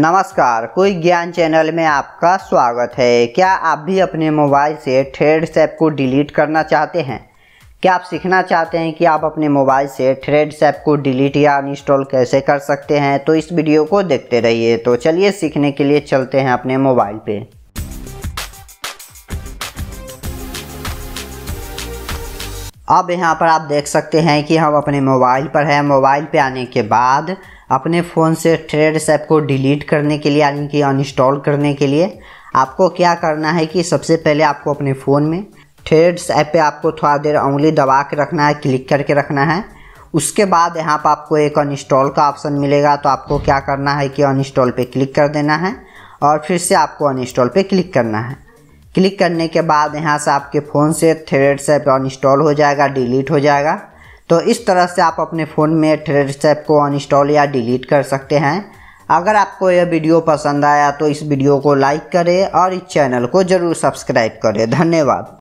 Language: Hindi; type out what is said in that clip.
नमस्कार कोई ज्ञान चैनल में आपका स्वागत है क्या आप भी अपने मोबाइल से थ्रेड्स ऐप को डिलीट करना चाहते हैं क्या आप सीखना चाहते हैं कि आप अपने मोबाइल से थ्रेड्स ऐप को डिलीट या अनइंस्टॉल कैसे कर सकते हैं तो इस वीडियो को देखते रहिए तो चलिए सीखने के लिए चलते हैं अपने मोबाइल पर अब यहाँ पर आप देख सकते हैं कि हम अपने मोबाइल पर हैं मोबाइल पे आने के बाद अपने फ़ोन से ट्रेड्स ऐप को डिलीट करने के लिए यानी कि अनइंस्टॉल करने के लिए आपको क्या करना है कि सबसे पहले आपको अपने फ़ोन में थ्रेड्स ऐप पे आपको थोड़ा देर उंगली दबा के रखना है क्लिक करके रखना है उसके बाद यहाँ पर आपको एक अनइंस्टॉल का ऑप्शन मिलेगा तो आपको क्या करना है कि अनइंस्टॉल पे क्लिक कर देना है और फिर से आपको अनइंस्टॉल पे क्लिक करना है क्लिक करने के बाद यहाँ से आपके फ़ोन से थ्रेड्स ऐप अनइंस्टॉल हो जाएगा डिलीट हो जाएगा तो इस तरह से आप अपने फ़ोन में थ्रेड्स ऐप को अनइंस्टॉल या डिलीट कर सकते हैं अगर आपको यह वीडियो पसंद आया तो इस वीडियो को लाइक करें और इस चैनल को ज़रूर सब्सक्राइब करें धन्यवाद